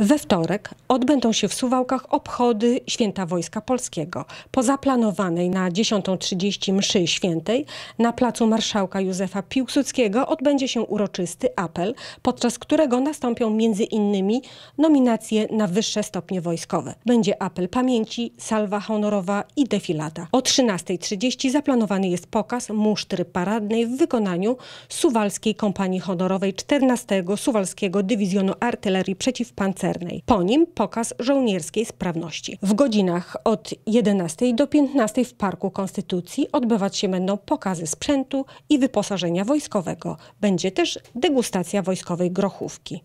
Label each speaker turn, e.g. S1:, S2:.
S1: We wtorek odbędą się w Suwałkach obchody Święta Wojska Polskiego. Po zaplanowanej na 10.30 mszy świętej na placu marszałka Józefa Piłsudskiego odbędzie się uroczysty apel, podczas którego nastąpią między innymi nominacje na wyższe stopnie wojskowe. Będzie apel pamięci, salwa honorowa i defilada. O 13.30 zaplanowany jest pokaz musztry paradnej w wykonaniu Suwalskiej Kompanii Honorowej 14 Suwalskiego Dywizjonu Artylerii Przeciwpancernej po nim pokaz żołnierskiej sprawności. W godzinach od 11 do 15 w Parku Konstytucji odbywać się będą pokazy sprzętu i wyposażenia wojskowego. Będzie też degustacja wojskowej grochówki.